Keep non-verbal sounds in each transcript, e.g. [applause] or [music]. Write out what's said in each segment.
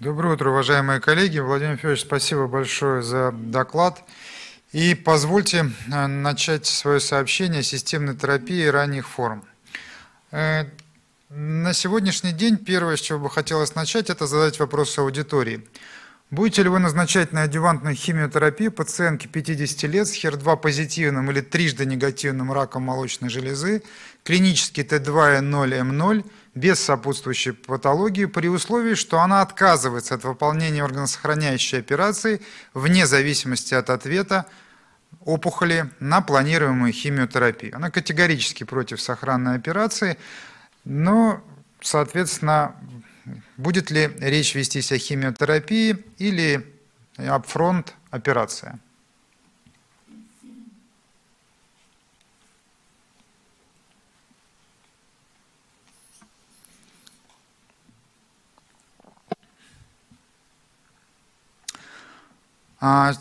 Доброе утро, уважаемые коллеги. Владимир Федорович, спасибо большое за доклад. И позвольте э, начать свое сообщение о системной терапии ранних форм. Э, на сегодняшний день первое, с чего бы хотелось начать, это задать вопрос аудитории. Будете ли вы назначать на адювантную химиотерапию пациентке 50 лет с ХЕР-2 позитивным или трижды негативным раком молочной железы, клинический Т2Н0М0, без сопутствующей патологии при условии, что она отказывается от выполнения органосохраняющей операции вне зависимости от ответа опухоли на планируемую химиотерапию. Она категорически против сохранной операции, но, соответственно, будет ли речь вестись о химиотерапии или апфронт операция. А,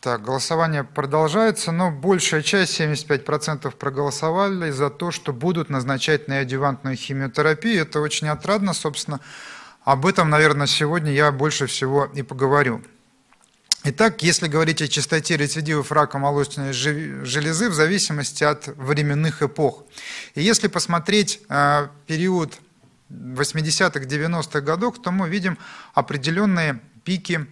так, голосование продолжается, но большая часть, 75% проголосовали за то, что будут назначать неодевантную химиотерапию. Это очень отрадно, собственно. Об этом, наверное, сегодня я больше всего и поговорю. Итак, если говорить о частоте рецидивов рака молочной железы в зависимости от временных эпох. И если посмотреть э, период 80-х, 90-х годов, то мы видим определенные пики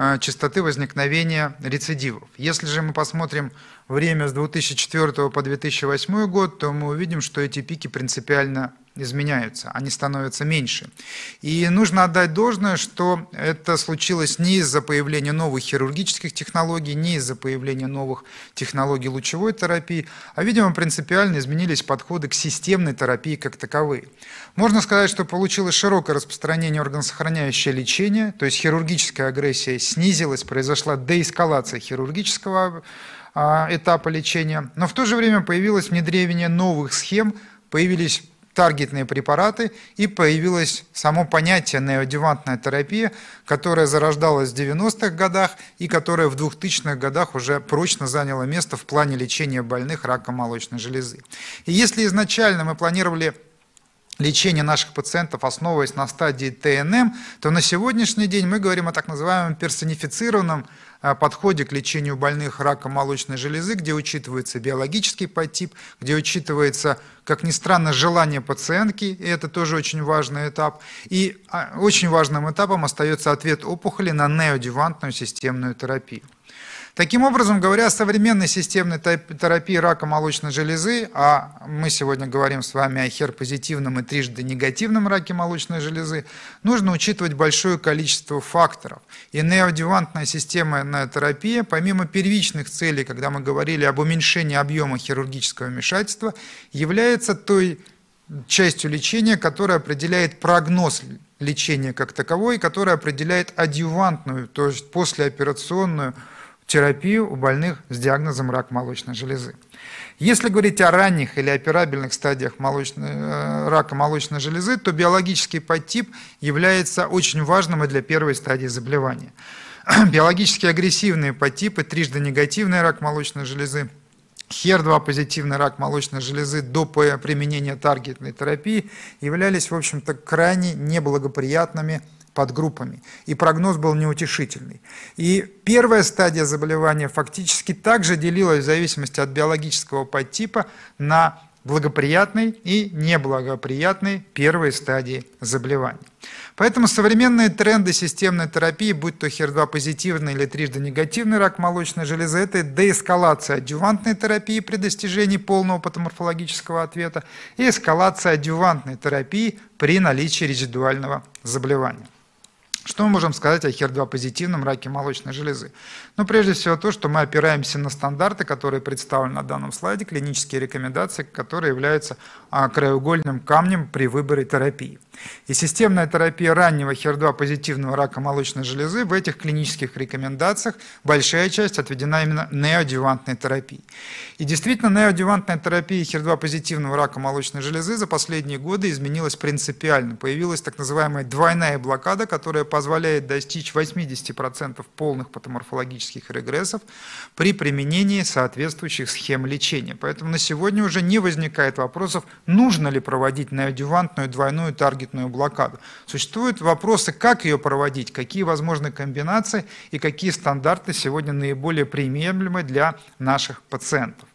а, частоты возникновения рецидивов. Если же мы посмотрим время с 2004 по 2008 год, то мы увидим, что эти пики принципиально изменяются, они становятся меньше. И нужно отдать должное, что это случилось не из-за появления новых хирургических технологий, не из-за появления новых технологий лучевой терапии, а, видимо, принципиально изменились подходы к системной терапии как таковой. Можно сказать, что получилось широкое распространение органосохраняющее лечение, то есть хирургическая агрессия снизилась, произошла деэскалация хирургического а, этапа лечения, но в то же время появилось внедрение новых схем, появились таргетные препараты, и появилось само понятие неодевантная терапия, которая зарождалась в 90-х годах и которая в 2000-х годах уже прочно заняла место в плане лечения больных раком молочной железы. И если изначально мы планировали лечение наших пациентов, основываясь на стадии ТНМ, то на сегодняшний день мы говорим о так называемом персонифицированном подходе к лечению больных раком молочной железы, где учитывается биологический подтип, где учитывается, как ни странно, желание пациентки, и это тоже очень важный этап. И а, очень важным этапом остается ответ опухоли на неодевантную системную терапию. Таким образом, говоря о современной системной терапии рака молочной железы, а мы сегодня говорим с вами о хер-позитивном и трижды негативном раке молочной железы, нужно учитывать большое количество факторов. И неодевантная системная терапия, помимо первичных целей, когда мы говорили об уменьшении объема хирургического вмешательства, является той частью лечения, которая определяет прогноз лечения как таковой, которая определяет адъювантную, то есть послеоперационную терапию у больных с диагнозом рак молочной железы. Если говорить о ранних или операбельных стадиях молочной, э, рака молочной железы, то биологический подтип является очень важным и для первой стадии заболевания. [clears throat] Биологически агрессивные подтипы, трижды негативный рак молочной железы, ХЕР-2 позитивный рак молочной железы до применения таргетной терапии являлись, в общем-то, крайне неблагоприятными подгруппами. И прогноз был неутешительный. И первая стадия заболевания фактически также делилась в зависимости от биологического подтипа на благоприятной и неблагоприятной первой стадии заболевания. Поэтому современные тренды системной терапии, будь то ХЕР-2-позитивный или трижды негативный рак молочной железы, это деэскалация адювантной терапии при достижении полного патоморфологического ответа и эскалация адювантной терапии при наличии резидуального заболевания. Что мы можем сказать о HER2-позитивном раке молочной железы? Ну, прежде всего то, что мы опираемся на стандарты, которые представлены на данном слайде, клинические рекомендации, которые являются а, краеугольным камнем при выборе терапии. И системная терапия раннего HER2-позитивного рака молочной железы в этих клинических рекомендациях большая часть отведена именно неодевантной терапии. И действительно, неодевантная терапия HER2-позитивного рака молочной железы за последние годы изменилась принципиально. Появилась так называемая двойная блокада, которая по позволяет достичь 80% полных патоморфологических регрессов при применении соответствующих схем лечения. Поэтому на сегодня уже не возникает вопросов, нужно ли проводить неодювантную двойную таргетную блокаду. Существуют вопросы, как ее проводить, какие возможны комбинации и какие стандарты сегодня наиболее приемлемы для наших пациентов.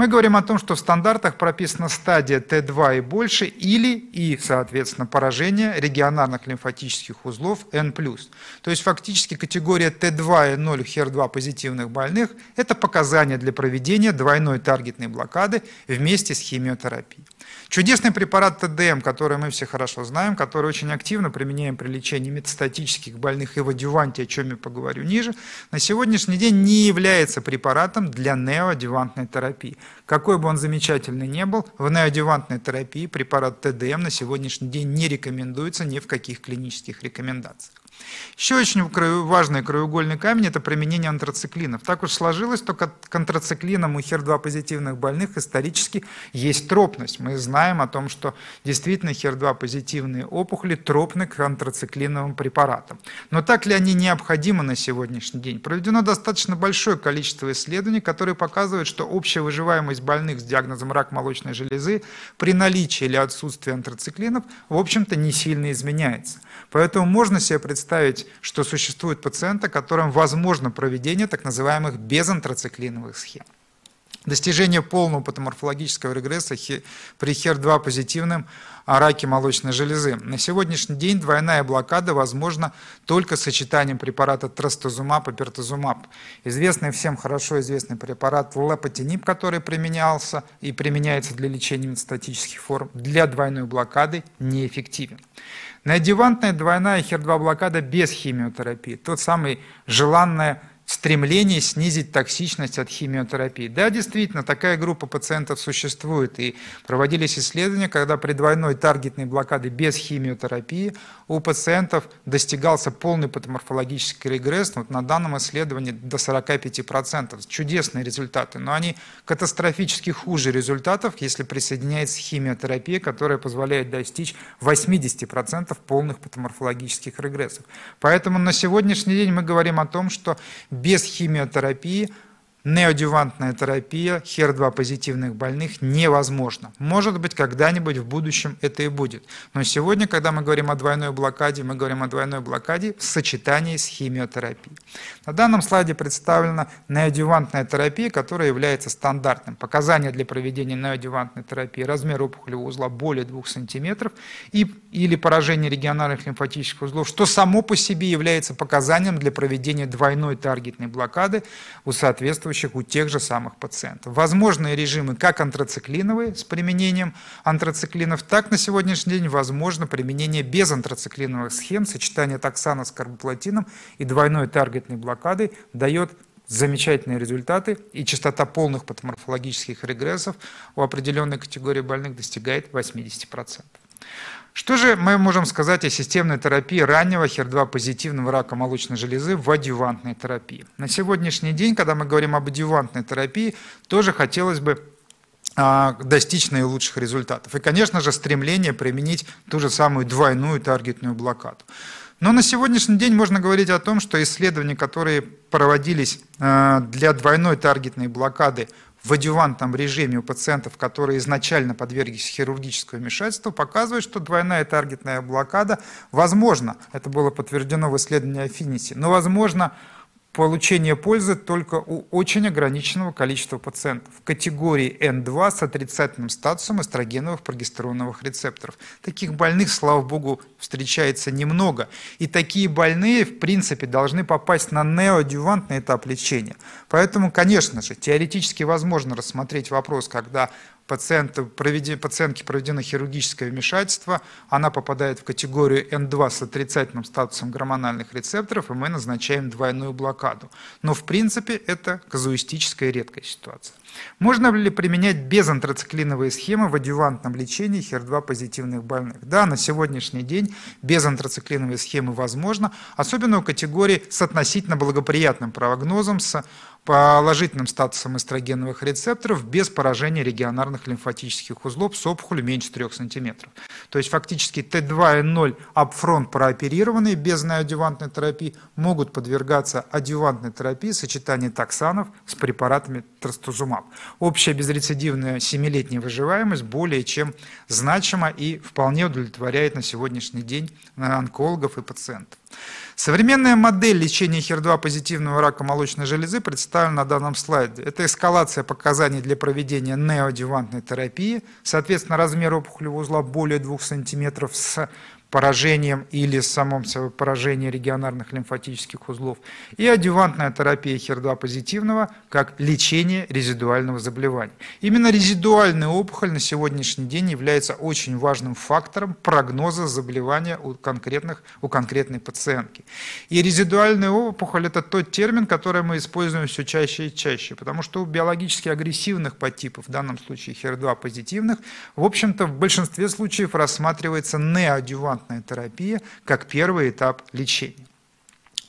Мы говорим о том, что в стандартах прописана стадия Т2 и больше или и, соответственно, поражение регионарных лимфатических узлов N+. То есть фактически категория Т2 и 0 HER2 позитивных больных – это показания для проведения двойной таргетной блокады вместе с химиотерапией. Чудесный препарат ТДМ, который мы все хорошо знаем, который очень активно применяем при лечении метастатических больных и в адюванте, о чем я поговорю ниже, на сегодняшний день не является препаратом для неоадювантной терапии. Какой бы он замечательный ни был, в неоадювантной терапии препарат ТДМ на сегодняшний день не рекомендуется ни в каких клинических рекомендациях. Еще очень важный краеугольный камень – это применение антрациклинов. Так уж сложилось, что к антрациклинам у ХЕР-2-позитивных больных исторически есть тропность. Мы знаем о том, что действительно ХЕР-2-позитивные опухоли тропны к антрациклиновым препаратам. Но так ли они необходимы на сегодняшний день? Проведено достаточно большое количество исследований, которые показывают, что общая выживаемость больных с диагнозом рак молочной железы при наличии или отсутствии антрациклинов, в общем-то, не сильно изменяется. Поэтому можно себе представить, представить, что существуют пациенты, которым возможно проведение так называемых безантрациклиновых схем. Достижение полного патоморфологического регресса при ХЕР-2 позитивным о раке молочной железы. На сегодняшний день двойная блокада возможна только сочетанием препарата трастузумаб и пертузумаб. Известный всем хорошо известный препарат лапотинип, который применялся и применяется для лечения метастатических форм, для двойной блокады неэффективен. Надевантная двойная хер-2 блокада без химиотерапии, тот самый желанная стремление снизить токсичность от химиотерапии. Да, действительно, такая группа пациентов существует, и проводились исследования, когда при двойной таргетной блокаде без химиотерапии у пациентов достигался полный патоморфологический регресс, вот на данном исследовании до 45%. Чудесные результаты, но они катастрофически хуже результатов, если присоединяется химиотерапия, которая позволяет достичь 80% полных патоморфологических регрессов. Поэтому на сегодняшний день мы говорим о том, что без химиотерапии неодювантная терапия хер 2 позитивных больных невозможна. Может быть, когда-нибудь в будущем это и будет. Но сегодня, когда мы говорим о двойной блокаде, мы говорим о двойной блокаде в сочетании с химиотерапией. На данном слайде представлена неодювантная терапия, которая является стандартным. Показания для проведения неодювантной терапии размер опухолевого узла более 2 см и, или поражение региональных лимфатических узлов, что само по себе является показанием для проведения двойной таргетной блокады у соответствующего действующих у тех же самых пациентов. Возможные режимы как антрациклиновые с применением антрациклинов, так на сегодняшний день возможно применение без антрациклиновых схем, сочетание токсана с карбоплатином и двойной таргетной блокадой дает замечательные результаты, и частота полных патоморфологических регрессов у определенной категории больных достигает 80%. Что же мы можем сказать о системной терапии раннего HER2-позитивного рака молочной железы в адювантной терапии? На сегодняшний день, когда мы говорим об адювантной терапии, тоже хотелось бы а, достичь наилучших результатов. И, конечно же, стремление применить ту же самую двойную таргетную блокаду. Но на сегодняшний день можно говорить о том, что исследования, которые проводились а, для двойной таргетной блокады в адювантном режиме у пациентов, которые изначально подверглись хирургическому вмешательству, показывает, что двойная таргетная блокада, возможно, это было подтверждено в исследовании Affinity, но возможно, получение пользы только у очень ограниченного количества пациентов в категории N2 с отрицательным статусом эстрогеновых прогестероновых рецепторов. Таких больных, слава богу, встречается немного. И такие больные, в принципе, должны попасть на неоадювантный этап лечения. Поэтому, конечно же, теоретически возможно рассмотреть вопрос, когда пациент, проведи, пациентке проведено хирургическое вмешательство, она попадает в категорию N2 с отрицательным статусом гормональных рецепторов, и мы назначаем двойную блокаду. Но в принципе это казуистическая редкая ситуация. Можно ли применять безантрациклиновые схемы в адювантном лечении HER2 позитивных больных? Да, на сегодняшний день безантрациклиновые схемы возможно, особенно у категории с относительно благоприятным прогнозом, с положительным статусом эстрогеновых рецепторов без поражения регионарных лимфатических узлов с опухолью меньше 3 см. То есть фактически Т2 и 0 апфронт прооперированные без неодювантной терапии могут подвергаться адювантной терапии сочетания токсанов с препаратами трастузумаб мап. Общая безрецидивная семилетняя выживаемость более чем значима и вполне удовлетворяет на сегодняшний день э, онкологов и пациентов. Современная модель лечения хер 2 позитивного рака молочной железы представлена на данном слайде. Это эскалация показаний для проведения неодевантной терапии, соответственно, размер опухолевого узла более 2 см с поражением или самом поражением регионарных лимфатических узлов, и адювантная терапия хер позитивного как лечение резидуального заболевания. Именно резидуальная опухоль на сегодняшний день является очень важным фактором прогноза заболевания у, конкретных, у конкретной пациентки. И резидуальная опухоль – это тот термин, который мы используем все чаще и чаще, потому что у биологически агрессивных подтипов, в данном случае хер позитивных, в общем-то в большинстве случаев рассматривается неадювант имплантная терапия как первый этап лечения.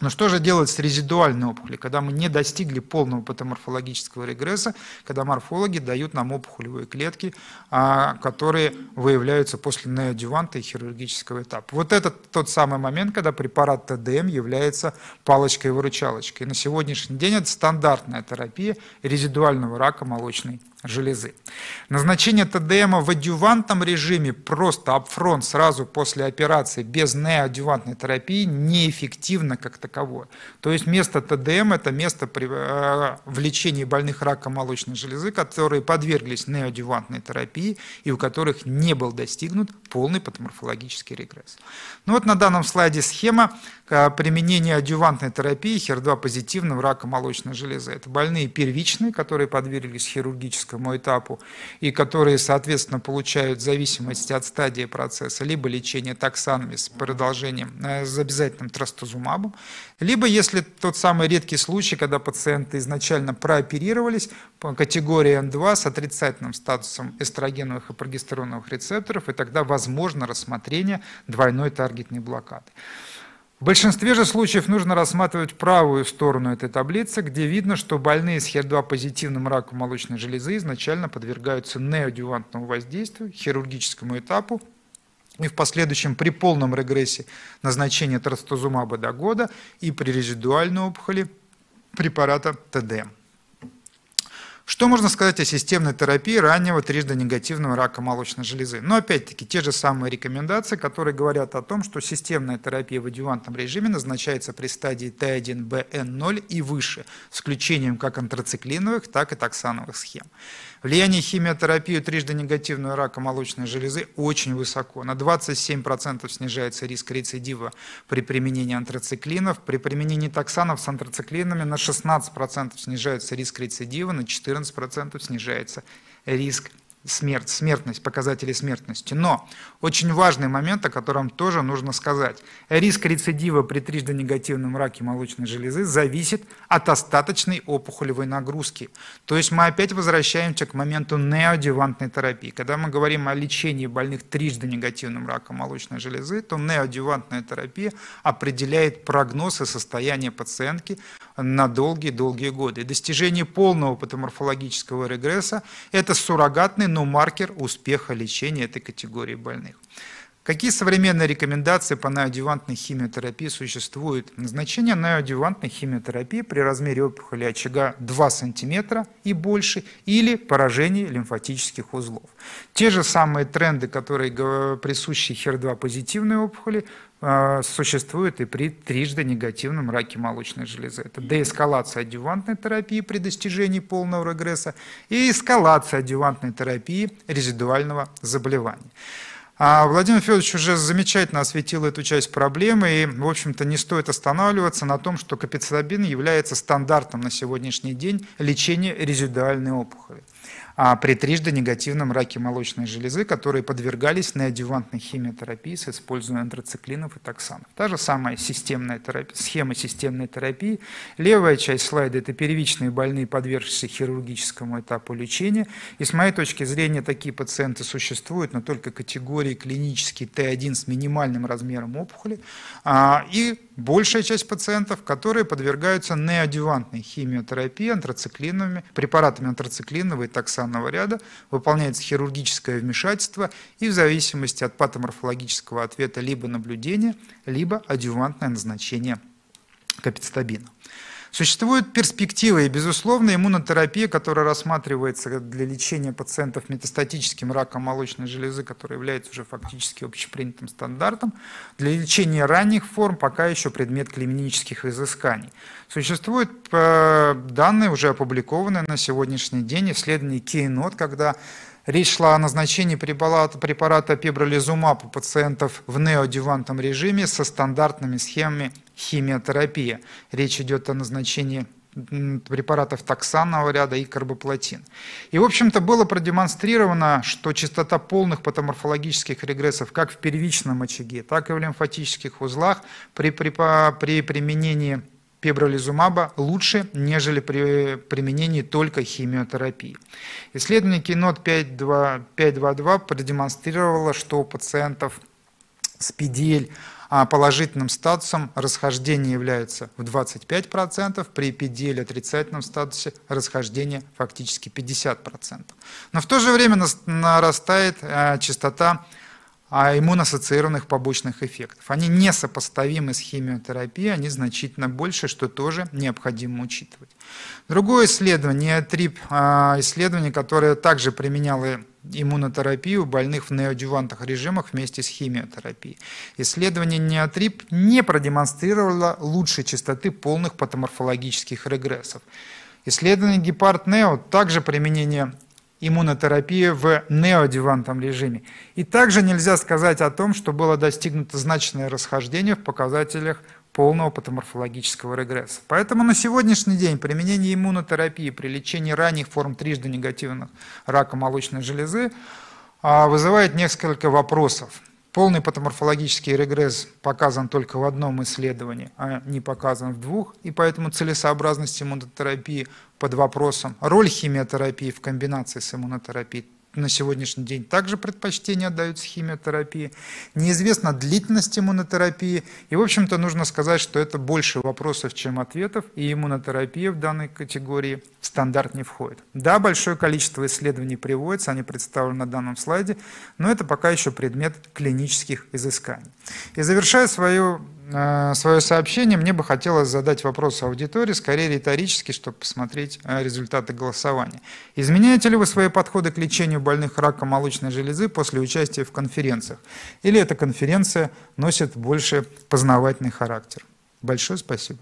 Но что же делать с резидуальной опухолью, когда мы не достигли полного патоморфологического регресса, когда морфологи дают нам опухолевые клетки, а, которые выявляются после неодюванта и хирургического этапа? Вот это тот самый момент, когда препарат ТДМ является палочкой-выручалочкой. И на сегодняшний день это стандартная терапия резидуального рака молочной железы. Назначение ТДМа в адювантном режиме просто апфронт сразу после операции без неадювантной терапии неэффективно как таковое. То есть место ТДМ – это место при, э, в лечении больных рака молочной железы, которые подверглись неадювантной терапии и у которых не был достигнут полный патоморфологический регресс. Ну вот на данном слайде схема применение адювантной терапии HER2-позитивным рака молочной железы. Это больные первичные, которые подверглись хирургическому этапу и которые, соответственно, получают в зависимости от стадии процесса либо лечение таксанами с продолжением, э, с обязательным трастузумабом, либо если тот самый редкий случай, когда пациенты изначально прооперировались по категории М2 с отрицательным статусом эстрогеновых и прогестероновых рецепторов, и тогда возможно рассмотрение двойной таргетной блокады. В большинстве же случаев нужно рассматривать правую сторону этой таблицы, где видно, что больные с ХЕР-2 позитивным раком молочной железы изначально подвергаются неодювантному воздействию, хирургическому этапу и в последующем при полном регрессе назначения трастузумаба до года и при резидуальной опухоли препарата ТДМ. Что можно сказать о системной терапии раннего трижды негативного рака молочной железы? Но опять-таки те же самые рекомендации, которые говорят о том, что системная терапия в адювантном режиме назначается при стадии Т1, БН0 и выше, с включением как антрациклиновых, так и таксановых схем. Влияние химиотерапии трижды негативного рака молочной железы очень высоко. На 27% снижается риск рецидива при применении антрациклинов. При применении токсанов с антрациклинами на 16% снижается риск рецидива, на 14% снижается риск смерть, смертность, показатели смертности. Но очень важный момент, о котором тоже нужно сказать. Риск рецидива при трижды негативном раке молочной железы зависит от остаточной опухолевой нагрузки. То есть мы опять возвращаемся к моменту неодевантной терапии. Когда мы говорим о лечении больных трижды негативным раком молочной железы, то неодевантная терапия определяет прогноз и состояние пациентки на долгие-долгие годы. Достижение полного патоморфологического регресса – это суррогатный, но маркер успеха лечения этой категории больных. Какие современные рекомендации по неоадювантной химиотерапии существуют? Назначение неоадювантной химиотерапии при размере опухоли очага 2 см и больше или поражении лимфатических узлов. Те же самые тренды, которые присущи HER2-позитивной опухоли, а, существует и при трижды негативном раке молочной железы. Это деэскалация адювантной терапии при достижении полного регресса и эскалация адювантной терапии резидуального заболевания. А Владимир Федорович уже замечательно осветил эту часть проблемы, и, в общем-то, не стоит останавливаться на том, что капицидобин является стандартом на сегодняшний день лечения резидуальной опухоли. А при трижды негативном раке молочной железы, которые подвергались неодевантной химиотерапии с использованием антрациклинов и токсанов. Та же самая системная терапия, схема системной терапии. Левая часть слайда – это первичные больные, подвергшиеся хирургическому этапу лечения. И с моей точки зрения такие пациенты существуют, но только категории клинический Т1 с минимальным размером опухоли а, и большая часть пациентов, которые подвергаются неодевантной химиотерапии антрациклиновыми, препаратами антрациклинового и таксанного ряда, выполняется хирургическое вмешательство и в зависимости от патоморфологического ответа либо наблюдения, либо адювантное назначение капицитабина. Существуют перспективы, и, безусловно, иммунотерапия, которая рассматривается для лечения пациентов метастатическим раком молочной железы, который является уже фактически общепринятым стандартом, для лечения ранних форм пока еще предмет клинических изысканий. Существуют э, данные, уже опубликованные на сегодняшний день, исследования Keynote, когда Речь шла о назначении препарата, препарата пебролизумаб у пациентов в неодевантном режиме со стандартными схемами химиотерапия. Речь идет о назначении препаратов таксанового ряда и карбоплатин. И, в общем-то, было продемонстрировано, что частота полных патоморфологических регрессов как в первичном очаге, так и в лимфатических узлах при, при, при применении пебролизумаба лучше, нежели при применении только химиотерапии. Исследование Кинот 522 продемонстрировало, что у пациентов с PDL а положительным статусом расхождение является в 25%, при PD отрицательном статусе расхождение фактически 50%. Но в то же время нарастает э, частота а, иммуноассоциированных побочных эффектов. Они несопоставимы с химиотерапией, они значительно больше, что тоже необходимо учитывать. Другое исследование, ТРИП, э, исследование, которое также применяло иммунотерапию больных в неоадювантных режимах вместе с химиотерапией. Исследование неотрип не продемонстрировало лучшей частоты полных патоморфологических регрессов. Исследование гепард нео также применение иммунотерапии в неоадювантном режиме. И также нельзя сказать о том, что было достигнуто значительное расхождение в показателях полного патоморфологического регресса. Поэтому на сегодняшний день применение иммунотерапии при лечении ранних форм трижды негативных рака молочной железы а, вызывает несколько вопросов. Полный патоморфологический регресс показан только в одном исследовании, а не показан в двух, и поэтому целесообразность иммунотерапии под вопросом. Роль химиотерапии в комбинации с иммунотерапией на сегодняшний день также предпочтение отдаются химиотерапии. Неизвестна длительность иммунотерапии. И, в общем-то, нужно сказать, что это больше вопросов, чем ответов, и иммунотерапия в данной категории в стандарт не входит. Да, большое количество исследований приводится, они представлены на данном слайде, но это пока еще предмет клинических изысканий. И завершая свое Э, свое сообщение, мне бы хотелось задать вопрос аудитории, скорее риторически, чтобы посмотреть э, результаты голосования. Изменяете ли вы свои подходы к лечению больных рака молочной железы после участия в конференциях? Или эта конференция носит больше познавательный характер? Большое спасибо.